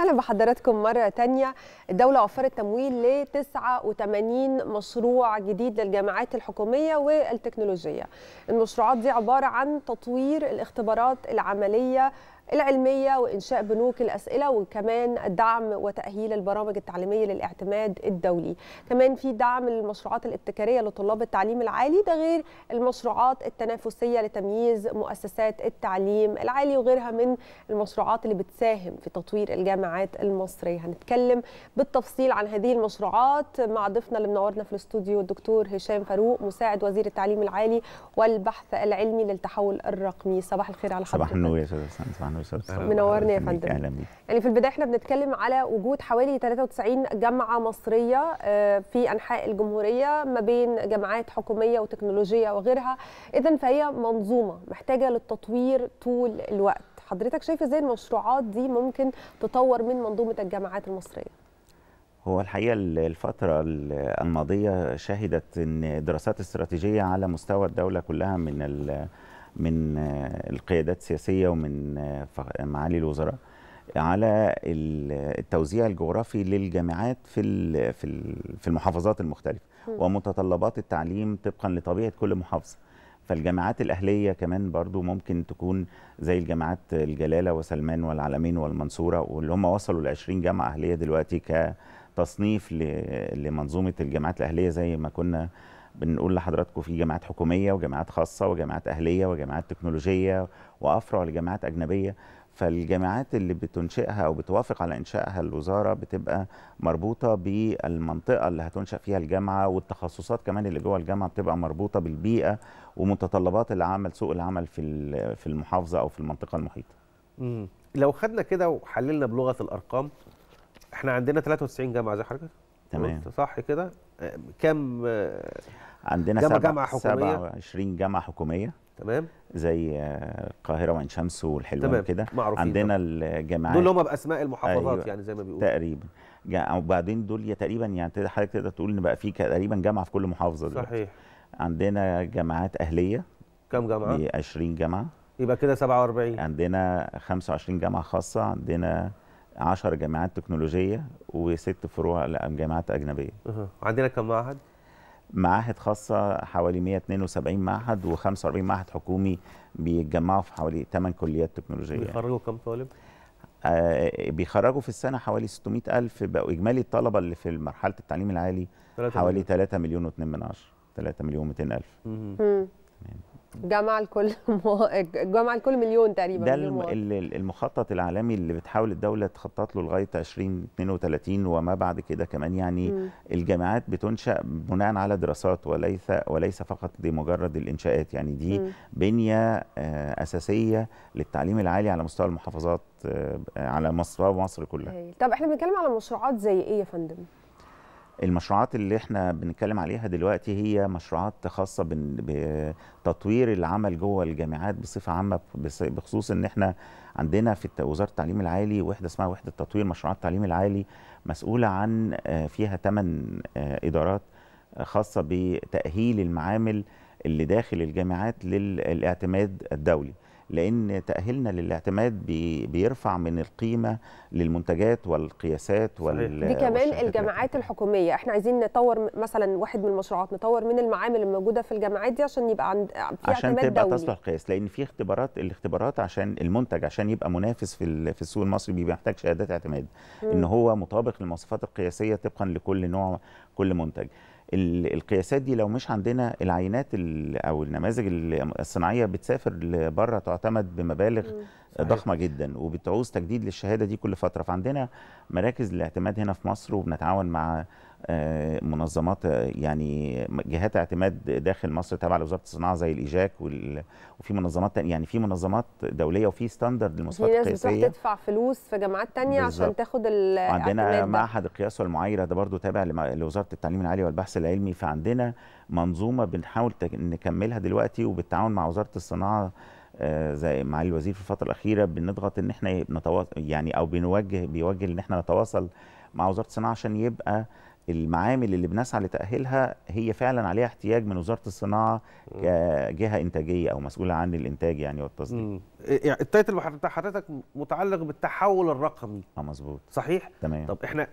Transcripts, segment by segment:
أهلا بحضراتكم مرة تانية الدولة وفرت تمويل ل 89 مشروع جديد للجامعات الحكومية والتكنولوجية المشروعات دي عبارة عن تطوير الاختبارات العملية العلميه وانشاء بنوك الاسئله وكمان دعم وتاهيل البرامج التعليميه للاعتماد الدولي كمان في دعم للمشروعات الابتكاريه لطلاب التعليم العالي ده غير المشروعات التنافسيه لتمييز مؤسسات التعليم العالي وغيرها من المشروعات اللي بتساهم في تطوير الجامعات المصريه هنتكلم بالتفصيل عن هذه المشروعات مع ضيفنا اللي منورنا في الاستوديو الدكتور هشام فاروق مساعد وزير التعليم العالي والبحث العلمي للتحول الرقمي صباح الخير على حضرتك صباح النور يا استاذ عليه الصلاه منورني يا فندم اهلا بيك يعني في البدايه احنا بنتكلم على وجود حوالي 93 جامعه مصريه آه، في انحاء الجمهوريه ما بين جامعات حكوميه وتكنولوجيه وغيرها اذا فهي منظومه محتاجه للتطوير طول الوقت حضرتك شايف ازاي المشروعات دي ممكن تطور من منظومه الجامعات المصريه هو الحقيقه الفتره الماضيه شهدت ان دراسات استراتيجيه على مستوى الدوله كلها من من آه، القيادات السياسيه ومن آه، معالي الوزراء على التوزيع الجغرافي للجامعات في في المحافظات المختلفه ومتطلبات التعليم طبقا لطبيعه كل محافظه فالجامعات الأهلية كمان برضو ممكن تكون زي الجامعات الجلالة وسلمان والعلمين والمنصورة واللي هم وصلوا ل 20 جامعة أهلية دلوقتي كتصنيف لمنظومة الجامعات الأهلية زي ما كنا بنقول لحضراتكم في جامعات حكوميه وجامعات خاصه وجامعات اهليه وجامعات تكنولوجيه وافرع لجامعات اجنبيه فالجامعات اللي بتنشئها او بتوافق على انشائها الوزاره بتبقى مربوطه بالمنطقه اللي هتنشا فيها الجامعه والتخصصات كمان اللي جوه الجامعه بتبقى مربوطه بالبيئه ومتطلبات العمل سوق العمل في في المحافظه او في المنطقه المحيطه. امم لو خدنا كده وحللنا بلغه الارقام احنا عندنا 93 جامعه زي حضرتك تمام صح كده آه، كام آه، عندنا جامعة جامعة حكومية 27 جامعة حكومية تمام زي آه، القاهرة وعين شمس والحلوان كده عندنا الجامعات دول هم بأسماء المحافظات أيوة. يعني زي ما بيقولوا تقريبا وبعدين دول تقريبا يعني حضرتك تقدر تقول ان بقى في تقريبا جامعة في كل محافظة دلوقتي صحيح عندنا جامعات أهلية كام جامعة؟ 20 جامعة يبقى كده 47 عندنا 25 جامعة خاصة عندنا 10 جامعات تكنولوجيه وست فروع لجامعات اجنبيه. اها عندنا كم معهد؟ معاهد خاصة حوالي 172 معهد و45 معهد حكومي بيتجمعوا في حوالي 8 كليات تكنولوجية بيخرجوا كم طالب؟ آه بيخرجوا في السنة حوالي 600 ألف بقوا إجمالي الطلبة اللي في مرحلة التعليم العالي حوالي 3 مليون و2 من 10 3 مليون و200 ألف جمع الكل جمع الكل مليون تقريبا ده مليون المخطط العالمي اللي بتحاول الدوله تخطط له لغايه 2032 وما بعد كده كمان يعني م. الجامعات بتنشا بناء على دراسات وليس وليس فقط لمجرد الانشاءات يعني دي م. بنيه آه، اساسيه للتعليم العالي على مستوى المحافظات آه، على مصر ومصر كلها طب احنا بنتكلم على مشروعات زي ايه يا فندم المشروعات اللي احنا بنتكلم عليها دلوقتي هي مشروعات خاصه بتطوير العمل جوه الجامعات بصفه عامه بخصوص ان احنا عندنا في وزاره التعليم العالي وحده اسمها وحده تطوير مشروعات التعليم العالي مسؤوله عن آه، فيها ثمان آه، ادارات آه، خاصه بتاهيل المعامل اللي داخل الجامعات للاعتماد الدولي لان تاهيلنا للاعتماد بي بيرفع من القيمه للمنتجات والقياسات وال دي كمان الجامعات الحكوميه احنا عايزين نطور مثلا واحد من المشروعات نطور من المعامل الموجوده في الجامعات دي عشان يبقى عند في عشان تبقى تصلح قياس لان في اختبارات الاختبارات عشان المنتج عشان يبقى منافس في في السوق المصري بيحتاج شهادات اعتماد ان هو مطابق للمواصفات القياسيه طبقا لكل نوع كل منتج القياسات دي لو مش عندنا العينات او النماذج الصناعيه بتسافر لبره تعتمد بمبالغ ضخمه جدا وبتعوز تجديد للشهاده دي كل فتره فعندنا مراكز الاعتماد هنا في مصر وبنتعاون مع آه، منظمات آه، يعني جهات اعتماد داخل مصر تابعه لوزاره الصناعه زي الايجاك وفي منظمات يعني في منظمات دوليه وفي ستاندرد للمواصفات القياسيه في ناس تدفع فلوس في جامعات ثانيه عشان تاخد الاعتماد عندنا معهد القياس والمعايره ده برضو تابع لوزاره التعليم العالي والبحث العلمي فعندنا منظومه بنحاول نكملها دلوقتي وبالتعاون مع وزاره الصناعه آه، زي معالي الوزير في الفتره الاخيره بنضغط ان احنا نتواصل يعني او بنوجه بيوجه ان احنا نتواصل مع وزاره الصناعه عشان يبقى المعامل اللي بنسعى لتأهيلها هي فعلا عليها احتياج من وزارة الصناعة كجهة إنتاجية أو مسؤولة عن الإنتاج يعني والتصدير. إيه، يعني التايتل بتاع حضرتك متعلق بالتحول الرقمي. اه مظبوط. صحيح؟ تمام. طب احنا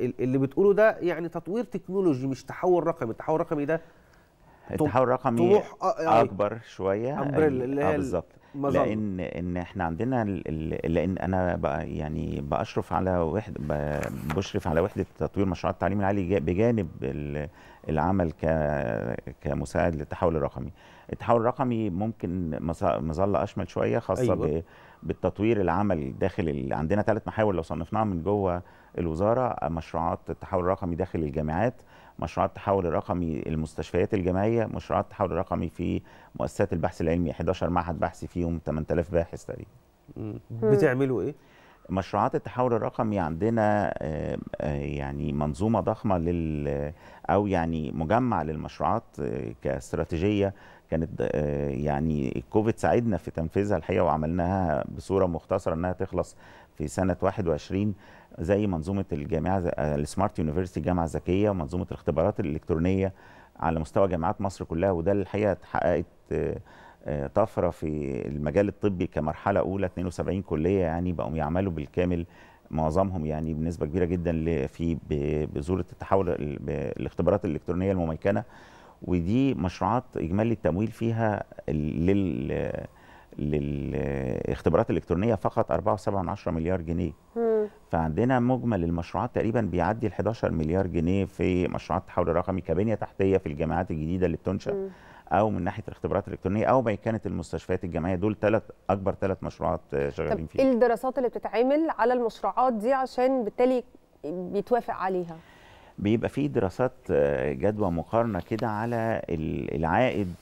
اللي بتقوله ده يعني تطوير تكنولوجي مش تحول رقمي، التحول الرقمي ده التحول الرقمي آه، يعني اكبر شويه آه، بالظبط لان ان احنا عندنا لان انا بقى يعني باشرف على وحده بشرف على وحده تطوير مشروعات التعليم العالي بجانب العمل كمساعد للتحول الرقمي التحول الرقمي ممكن مظله اشمل شويه خاصه أيوة. بالتطوير العمل داخل عندنا ثلاث محاور لو صنفناها من جوه الوزاره مشروعات التحول الرقمي داخل الجامعات مشروع التحول الرقمي المستشفيات الجامعيه مشروعات التحول الرقمي في مؤسسات البحث العلمي 11 معهد بحث فيهم 8000 باحث تقريبا بتعملوا ايه مشروعات التحول الرقمي عندنا آه، آه، يعني منظومه ضخمه لل او يعني مجمع للمشروعات آه، كاستراتيجيه كانت يعني الكوفيد ساعدنا في تنفيذها الحقيقه وعملناها بصوره مختصره انها تخلص في سنه 21 زي منظومه الجامعه السمارت يونيفرستي الجامعه الذكيه ومنظومه الاختبارات الالكترونيه على مستوى جامعات مصر كلها وده الحقيقه اتحققت آه، طفره في المجال الطبي كمرحله اولى 72 كليه يعني بقوا يعملوا بالكامل معظمهم يعني بنسبه كبيره جدا في بذوره التحول الاختبارات الالكترونيه المميكنه ودي مشروعات اجمالي التمويل فيها لل للاختبارات الالكترونيه فقط 4.7 مليار جنيه م. فعندنا مجمل المشروعات تقريبا بيعدي ال 11 مليار جنيه في مشروعات التحول الرقمي كبنيه تحتيه في الجامعات الجديده اللي بتنشا او من ناحيه الاختبارات الالكترونيه او كانت المستشفيات الجامعيه دول ثلاث اكبر ثلاث مشروعات آه، شغالين فيها. ايه الدراسات اللي بتتعمل على المشروعات دي عشان بالتالي بيتوافق عليها؟ بيبقى في دراسات آه، جدوى مقارنه كده على العائد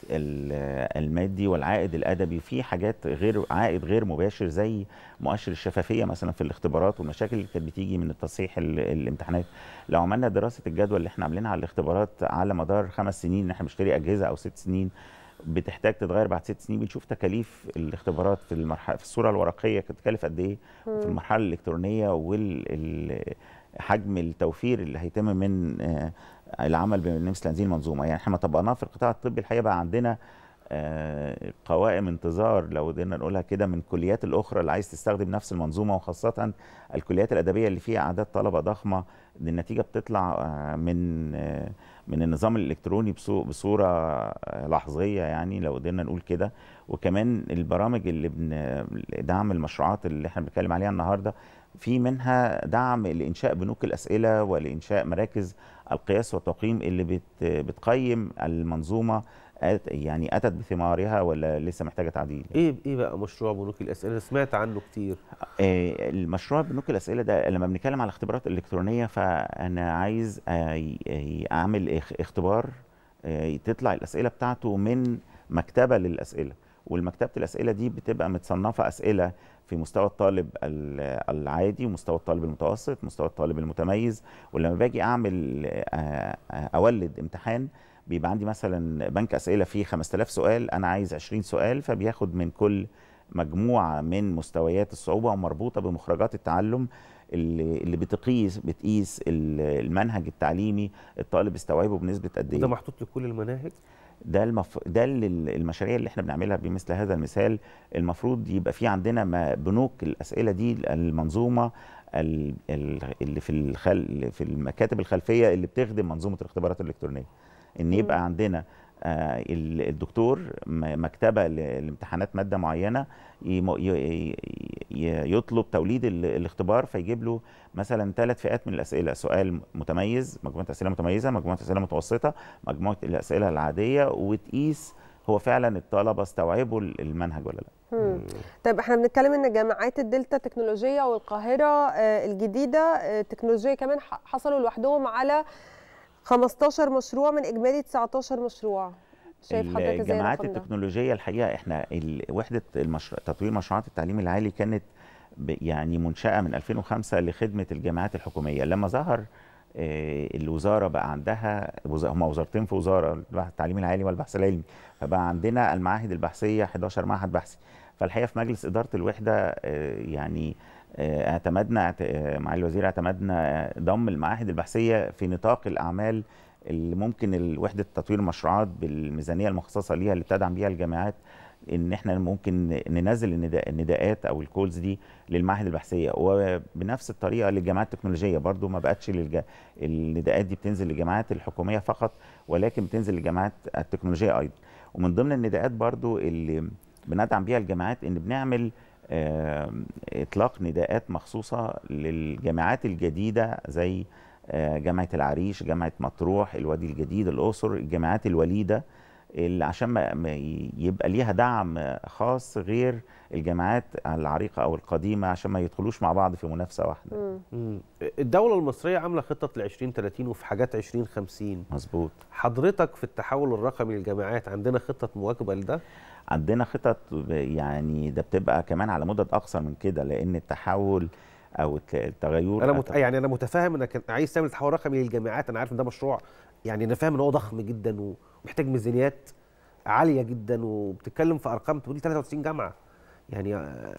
المادي والعائد الادبي في حاجات غير عائد غير مباشر زي مؤشر الشفافيه مثلا في الاختبارات والمشاكل اللي كانت بتيجي من التصحيح الامتحانات لو عملنا دراسه الجدوى اللي احنا عاملينها على الاختبارات على مدار خمس سنين ان احنا بنشتري اجهزه او ست سنين بتحتاج تتغير بعد ست سنين بنشوف تكاليف الاختبارات في المرحله في الصوره الورقيه كانت تكلف قد ايه وفي المرحله الالكترونيه وال حجم التوفير اللي هيتم من آه، العمل بنفس هذه المنظومه يعني احنا طبقناها في القطاع الطبي الحقيقه بقى عندنا آه، قوائم انتظار لو قدرنا نقولها كده من الكليات الاخرى اللي عايز تستخدم نفس المنظومه وخاصه الكليات الادبيه اللي فيها اعداد طلبه ضخمه النتيجه بتطلع آه، من من النظام الالكتروني بصوره لحظيه يعني لو قدرنا نقول كده وكمان البرامج اللي بن... دعم المشروعات اللي احنا بنتكلم عليها النهارده في منها دعم لانشاء بنوك الاسئله ولانشاء مراكز القياس والتقييم اللي بت بتقيم المنظومه يعني اتت بثمارها ولا لسه محتاجه تعديل ايه ايه بقى مشروع بنوك الاسئله سمعت عنه كتير آه، المشروع بنوك الاسئله ده لما بنتكلم على اختبارات الكترونيه فانا عايز اعمل اختبار آه، تطلع الاسئله بتاعته من مكتبه للاسئله والمكتبه الاسئله دي بتبقى متصنفه اسئله في مستوى الطالب العادي ومستوى الطالب المتوسط مستوى الطالب المتميز ولما باجي اعمل آه، آه، اولد امتحان بيبقى عندي مثلا بنك اسئله فيه 5000 سؤال انا عايز 20 سؤال فبياخد من كل مجموعه من مستويات الصعوبه ومربوطه بمخرجات التعلم اللي, اللي بتقيس بتقيس المنهج التعليمي الطالب استوعبه بنسبه قد ايه ده محطوط لكل المناهج ده المف... ده المشاريع اللي احنا بنعملها بمثل هذا المثال المفروض يبقى في عندنا ما بنوك الاسئله دي المنظومه اللي في الخل... في المكاتب الخلفيه اللي بتخدم منظومه الاختبارات الالكترونيه ان يبقى عندنا آه، الدكتور مكتبه لامتحانات ماده معينه يطلب توليد الاختبار فيجيب له مثلا ثلاث فئات من الاسئله سؤال متميز مجموعه اسئله متميزه مجموعه اسئله متوسطه مجموعه الاسئله العاديه وتقيس هو فعلا الطلبه استوعبوا المنهج ولا لا طيب احنا بنتكلم ان جامعات الدلتا تكنولوجيه والقاهره آه، الجديده آه، تكنولوجيه كمان حصلوا لوحدهم على 15 مشروع من اجمالي 19 مشروع الجامعات التكنولوجيه الحقيقه احنا وحده المشروع تطوير مشروعات التعليم العالي كانت يعني منشاه من 2005 لخدمه الجامعات الحكوميه لما ظهر آه، الوزاره بقى عندها هم وزارتين في وزاره التعليم العالي والبحث العلمي فبقى عندنا المعاهد البحثيه 11 معهد بحثي فالحقيقه في مجلس اداره الوحده آه، يعني آه، اعتمدنا مع الوزير اعتمدنا ضم المعاهد البحثيه في نطاق الاعمال اللي ممكن وحده تطوير المشروعات بالميزانيه المخصصه ليها اللي بتدعم بيها الجامعات ان احنا ممكن ننزل النداءات او الكولز دي للمعاهد البحثيه وبنفس الطريقه للجامعات التكنولوجيه برضو ما بقتش للج... النداءات دي بتنزل للجامعات الحكوميه فقط ولكن بتنزل للجامعات التكنولوجيه ايضا ومن ضمن النداءات برضو اللي بندعم بيها الجامعات ان بنعمل اطلاق نداءات مخصوصه للجامعات الجديده زي آه، جامعه العريش جامعه مطروح الوادي الجديد الاقصر الجامعات الوليده اللي عشان ما يبقى ليها دعم خاص غير الجامعات العريقه او القديمه عشان ما يدخلوش مع بعض في منافسه واحده. مم. الدوله المصريه عامله خطه ل 2030 وفي حاجات 2050 مظبوط. حضرتك في التحول الرقمي للجامعات عندنا خطه مواكبه لده؟ عندنا خطط يعني ده بتبقى كمان على مدد اقصر من كده لان التحول او التغير انا مت... يعني انا متفاهم انك عايز تعمل تحول رقمي للجامعات انا عارف ان ده مشروع يعني انا فاهم ان هو ضخم جدا ومحتاج ميزانيات عاليه جدا وبتتكلم في ارقام تقول 93 جامعه يعني آه،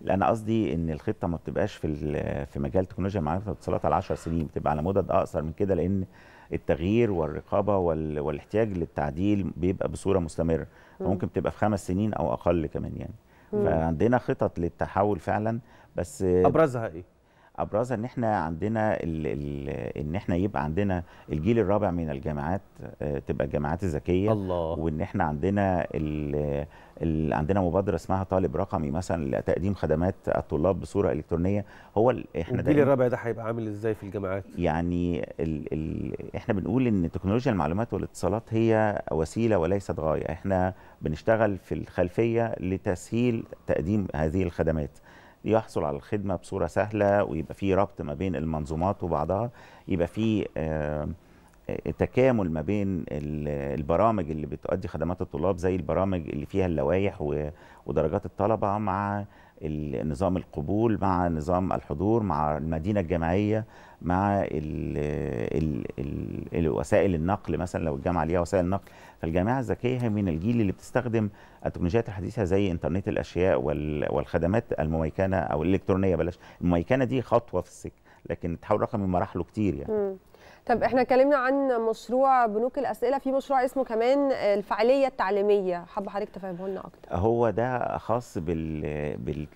لا انا قصدي ان الخطه ما بتبقاش في في مجال تكنولوجيا معرفه الاتصالات على 10 سنين بتبقى على مدد اقصر من كده لان التغيير والرقابه والاحتياج للتعديل بيبقى بصوره مستمره فممكن ممكن تبقى في خمس سنين او اقل كمان يعني فعندنا خطط للتحول فعلا بس ابرزها ايه ابرزها ان احنا عندنا الـ الـ ان احنا يبقى عندنا الجيل الرابع من الجامعات آه، تبقى الجامعات الذكيه الله وان احنا عندنا الـ الـ عندنا مبادره اسمها طالب رقمي مثلا لتقديم خدمات الطلاب بصوره الكترونيه هو احنا الجيل الرابع ده هيبقى عامل ازاي في الجامعات يعني الـ الـ احنا بنقول ان تكنولوجيا المعلومات والاتصالات هي وسيله وليست غايه احنا بنشتغل في الخلفيه لتسهيل تقديم هذه الخدمات ليحصل على الخدمه بصوره سهله ويبقى في ربط ما بين المنظومات وبعضها يبقى في تكامل ما بين البرامج اللي بتؤدي خدمات الطلاب زي البرامج اللي فيها اللوائح ودرجات الطلبه مع نظام القبول مع نظام الحضور مع المدينة الجامعية مع وسائل النقل مثلا لو الجامعة ليها وسائل نقل فالجامعة الذكية هي من الجيل اللي بتستخدم التكنولوجيات الحديثة زي إنترنت الأشياء والخدمات المميكنة أو الإلكترونية بلاش المميكنة دي خطوة في السكة لكن التحول الرقمي مراحله كتير يعني م. طب احنا اتكلمنا عن مشروع بنوك الاسئله في مشروع اسمه كمان الفعاليه التعليميه حابه حضرتك تفهمه لنا اكتر هو ده خاص بال... بال...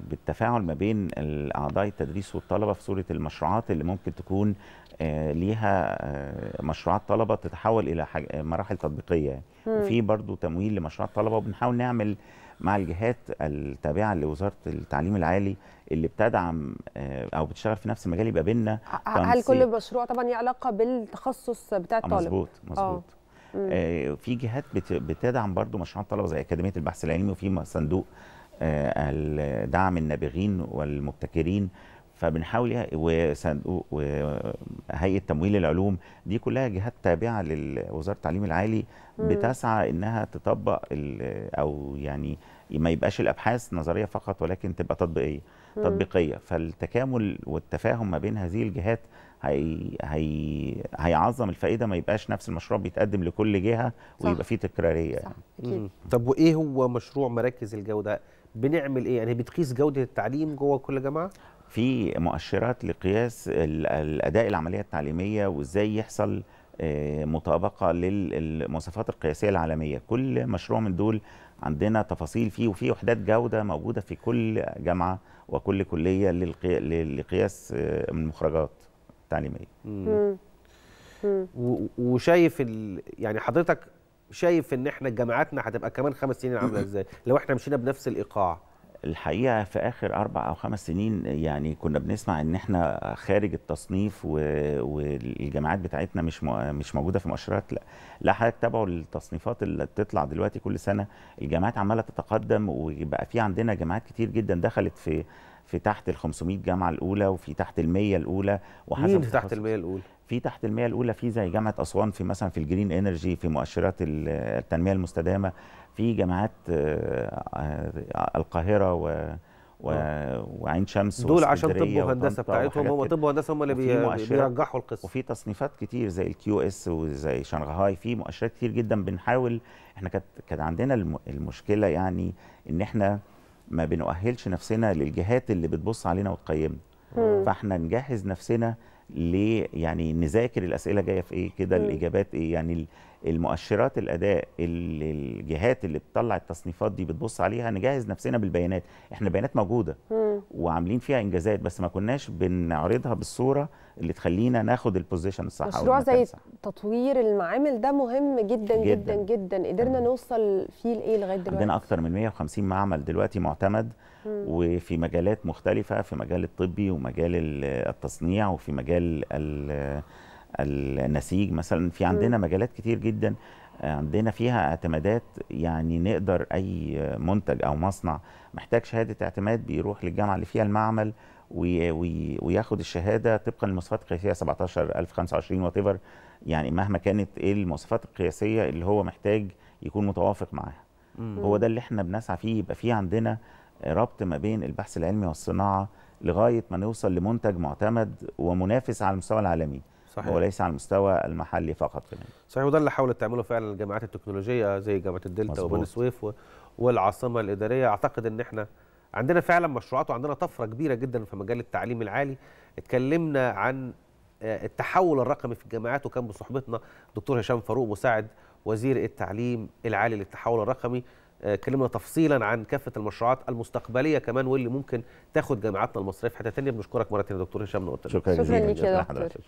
بالتفاعل ما بين اعضاء التدريس والطلبه في صوره المشروعات اللي ممكن تكون آه، ليها آه، مشروعات طلبه تتحول الى مراحل تطبيقيه وفي برضو تمويل لمشروعات طلبه وبنحاول نعمل مع الجهات التابعه لوزاره التعليم العالي اللي بتدعم آه، او بتشتغل في نفس المجال يبقى بينا هل كل مشروع طبعا ليه علاقه بالتخصص بتاع الطالب مظبوط آه. مظبوط آه، في جهات بتدعم برضو مشروع الطلبه زي اكاديميه البحث العلمي وفي صندوق دعم النابغين والمبتكرين فبنحاول إيه، وهيئه تمويل العلوم دي كلها جهات تابعه لوزاره التعليم العالي بتسعى انها تطبق او يعني ما يبقاش الابحاث نظريه فقط ولكن تبقى تطبيقيه تطبيقيه فالتكامل والتفاهم ما بين هذه الجهات هي هي هيعظم الفائده ما يبقاش نفس المشروع بيتقدم لكل جهه صح. ويبقى فيه تكراريه صح. يعني. طب وايه هو مشروع مراكز الجوده بنعمل ايه يعني بتقيس جوده التعليم جوه كل جامعه في مؤشرات لقياس الاداء العمليه التعليميه وازاي يحصل آه، مطابقه للمواصفات القياسيه العالميه كل مشروع من دول عندنا تفاصيل فيه وفي وحدات جوده موجوده في كل جامعه وكل كليه لقياس آه، المخرجات التعليميه وشايف ال... وشايف يعني حضرتك شايف ان احنا جامعاتنا هتبقى كمان خمس سنين عامله ازاي لو احنا مشينا بنفس الايقاع الحقيقه في اخر اربع او خمس سنين يعني كنا بنسمع ان احنا خارج التصنيف والجامعات بتاعتنا مش مش موجوده في مؤشرات لا لا حضرتك تابعوا التصنيفات اللي بتطلع دلوقتي كل سنه الجامعات عماله تتقدم وبقى في عندنا جامعات كتير جدا دخلت في في تحت ال 500 جامعه الاولى وفي تحت ال 100 الاولى وحسب مين في تحت ال 100 الاولى؟ في تحت ال 100 الاولى في زي جامعه اسوان في مثلا في الجرين انرجي في مؤشرات التنميه المستدامه في جامعات آه، آه، القاهره و آه. وعين شمس دول عشان طب وهندسه بتاعتهم هم طب وهندسه هم اللي بيرجحوا القصه وفي تصنيفات كتير زي الكيو اس وزي شنغهاي في مؤشرات كتير جدا بنحاول احنا كانت كانت عندنا المشكله يعني ان احنا ما بنؤهلش نفسنا للجهات اللي بتبص علينا وتقيمنا فاحنا نجهز نفسنا ليه يعني نذاكر الاسئله جايه في ايه كده الاجابات ايه يعني المؤشرات الاداء اللي الجهات اللي بتطلع التصنيفات دي بتبص عليها نجهز نفسنا بالبيانات احنا البيانات موجوده وعاملين فيها انجازات بس ما كناش بنعرضها بالصوره اللي تخلينا ناخد البوزيشن الصح مشروع زي صح. تطوير المعامل ده مهم جدا جدا جدا, جدا. قدرنا مم. نوصل فيه لايه لغايه دلوقتي عندنا اكتر من 150 معمل دلوقتي معتمد مم. وفي مجالات مختلفه في مجال الطبي ومجال التصنيع وفي مجال ال النسيج مثلا في عندنا مجالات كتير جدا آه، عندنا فيها اعتمادات يعني نقدر اي منتج او مصنع محتاج شهاده اعتماد بيروح للجامعه اللي فيها المعمل وي وي وياخد الشهاده طبقا للمواصفات القياسيه 17000 25 وات ايفر يعني مهما كانت ايه المواصفات القياسيه اللي هو محتاج يكون متوافق معاها هو ده اللي احنا بنسعى فيه يبقى في عندنا ربط ما بين البحث العلمي والصناعه لغايه ما نوصل لمنتج معتمد ومنافس على المستوى العالمي صحيح. وليس على المستوى المحلي فقط كمان صحيح وده اللي حاولت تعمله فعلا الجامعات التكنولوجيه زي جامعه الدلتا وبن سويف والعاصمه الاداريه اعتقد ان احنا عندنا فعلا مشروعات وعندنا طفره كبيره جدا في مجال التعليم العالي اتكلمنا عن آه، التحول الرقمي في الجامعات وكان بصحبتنا دكتور هشام فاروق مساعد وزير التعليم العالي للتحول الرقمي آه، اتكلمنا تفصيلا عن كافه المشروعات المستقبليه كمان واللي ممكن تاخد جامعاتنا المصريه في حته ثانيه بنشكرك مره ثانيه دكتور هشام نقطه شكرا, شكرا لك يا دكتور